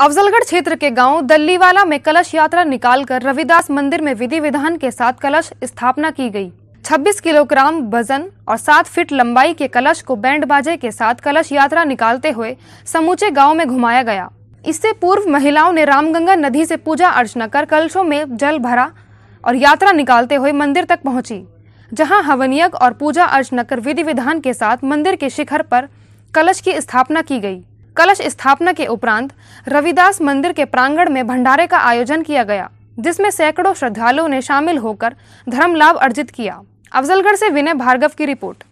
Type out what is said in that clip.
अफजलगढ़ क्षेत्र के गांव दल्लीवाला में कलश यात्रा निकालकर रविदास मंदिर में विधि विधान के साथ कलश स्थापना की गई 26 किलोग्राम वजन और 7 फीट लंबाई के कलश को बैंड बाजे के साथ कलश यात्रा निकालते हुए समूचे गांव में घुमाया गया इससे पूर्व महिलाओं ने रामगंगा नदी से पूजा अर्चना कर कलशों में जल भरा और यात्रा निकालते हुए मंदिर तक पहुंची जहां हवनियक और पूजा अर्चना कर विधि विधान के साथ मंदिर के शिखर पर कलश की स्थापना की गई कलश स्थापना के उपरांत रविदास मंदिर के प्रांगण में भंडारे का आयोजन किया गया जिसमें सैकड़ों श्रद्धालुओं ने शामिल होकर धर्म लाभ अर्जित किया अफजलगढ़ से विनय भार्गव की रिपोर्ट